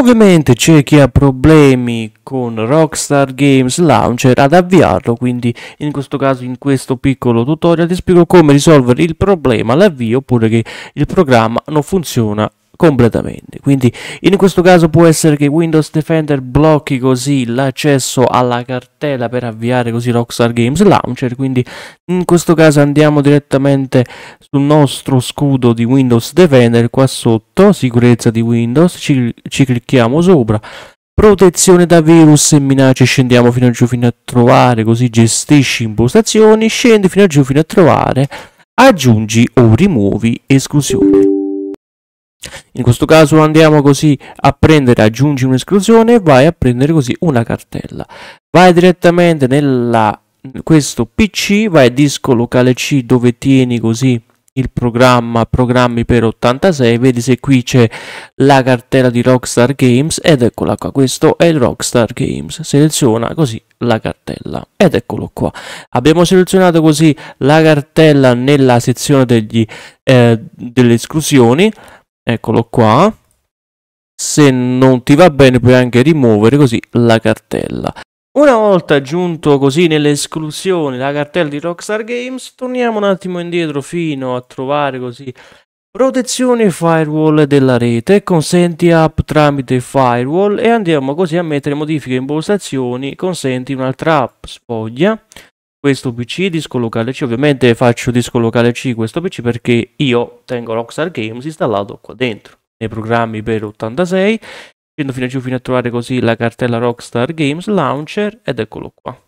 Ovviamente c'è chi ha problemi con Rockstar Games Launcher ad avviarlo, quindi in questo caso in questo piccolo tutorial ti spiego come risolvere il problema all'avvio oppure che il programma non funziona completamente. Quindi in questo caso può essere che Windows Defender blocchi così l'accesso alla cartella per avviare così Rockstar Games Launcher, quindi in questo caso andiamo direttamente sul nostro scudo di Windows Defender qua sotto, sicurezza di Windows, ci, ci clicchiamo sopra, protezione da virus e minacce scendiamo fino a giù fino a trovare così gestisci impostazioni scendi fino a giù fino a trovare aggiungi o rimuovi esclusioni. In questo caso andiamo così a prendere, aggiungi un'esclusione e vai a prendere così una cartella. Vai direttamente nella questo PC, vai a disco locale C dove tieni così il programma programmi per 86 vedi se qui c'è la cartella di Rockstar Games ed eccola qua questo è il Rockstar Games seleziona così la cartella ed eccolo qua abbiamo selezionato così la cartella nella sezione degli, eh, delle esclusioni eccolo qua se non ti va bene puoi anche rimuovere così la cartella una volta giunto così nelle esclusioni la cartella di Rockstar Games torniamo un attimo indietro fino a trovare così protezione firewall della rete consenti app tramite firewall e andiamo così a mettere modifiche e impostazioni consenti un'altra app spoglia questo PC, disco locale C, ovviamente faccio disco locale C questo PC perché io tengo Rockstar Games installato qua dentro, nei programmi per 86, scendo fino a giù fino a trovare così la cartella Rockstar Games Launcher ed eccolo qua.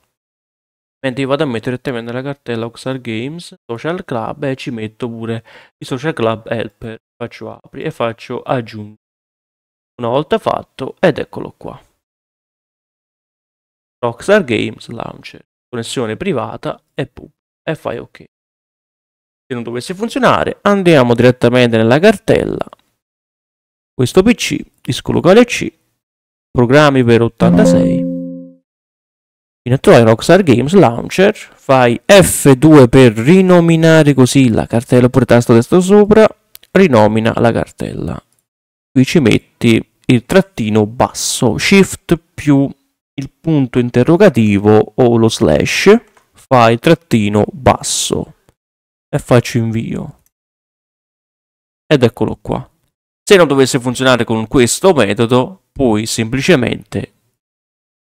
Mentre io vado a mettere direttamente la cartella Rockstar Games Social Club e ci metto pure il Social Club Helper, faccio apri e faccio aggiungi. Una volta fatto ed eccolo qua. Rockstar Games Launcher connessione privata e pubblica e fai ok. Se non dovesse funzionare andiamo direttamente nella cartella questo PC, disco locale C, programmi per 86. In attuale Rockstar Games Launcher fai F2 per rinominare così la cartella oppure tasto destro sopra, rinomina la cartella. Qui ci metti il trattino basso, Shift più il punto interrogativo o lo slash, fai trattino basso e faccio invio. Ed eccolo qua. Se non dovesse funzionare con questo metodo, puoi semplicemente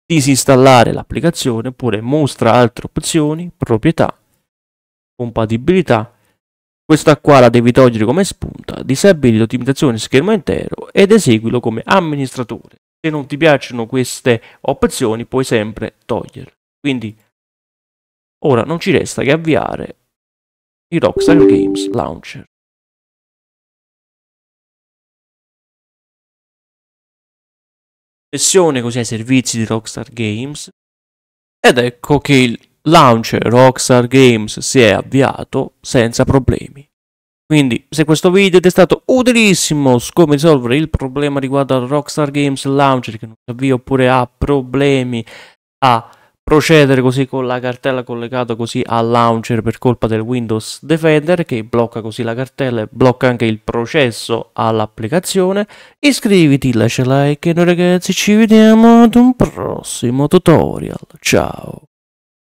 disinstallare l'applicazione oppure mostra altre opzioni, proprietà, compatibilità. Questa qua la devi togliere come spunta, disabilita ottimizzazione schermo intero ed eseguilo come amministratore se non ti piacciono queste opzioni puoi sempre toglierle. Quindi ora non ci resta che avviare il Rockstar Games Launcher. Sessione così ai servizi di Rockstar Games ed ecco che il launcher Rockstar Games si è avviato senza problemi. Quindi se questo video ti è stato utilissimo su come risolvere il problema riguardo al Rockstar Games Launcher che non si avvia oppure ha problemi a procedere così con la cartella collegata così al launcher per colpa del Windows Defender che blocca così la cartella e blocca anche il processo all'applicazione iscriviti, lascia like e noi ragazzi ci vediamo ad un prossimo tutorial ciao